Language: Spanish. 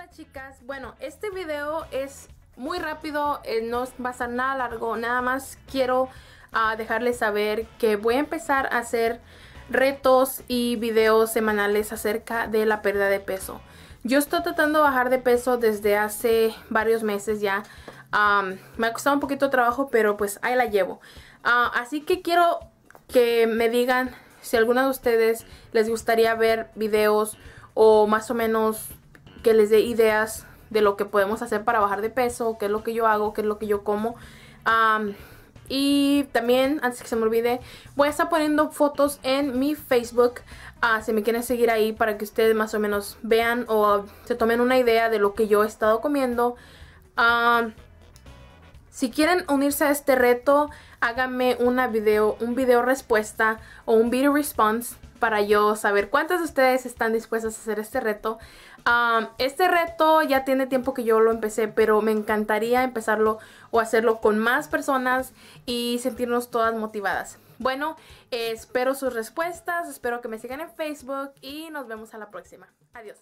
Hola chicas, bueno, este video es muy rápido, eh, no va a ser nada largo, nada más quiero ah, dejarles saber que voy a empezar a hacer retos y videos semanales acerca de la pérdida de peso. Yo estoy tratando de bajar de peso desde hace varios meses ya. me ha costado un poquito trabajo, pero pues ahí la llevo. Ah, así que quiero que me digan si alguna de ustedes les gustaría ver videos o más o menos que les dé ideas de lo que podemos hacer para bajar de peso, qué es lo que yo hago, qué es lo que yo como. y también, antes que se me olvide, voy a estar poniendo fotos en mi Facebook. Ah, si me quieren seguir ahí para que ustedes más o menos vean o se tomen una idea de lo que yo he estado comiendo. Si quieren unirse a este reto, háganme una video, un video respuesta o un video response para yo saber cuántas de ustedes están dispuestas a hacer este reto. este reto ya tiene tiempo que yo lo empecé, pero me encantaría empezarlo o hacerlo con más personas y sentirnos todas motivadas. Bueno, espero sus respuestas, espero que me sigan en Facebook y nos vemos a la próxima. Adiós.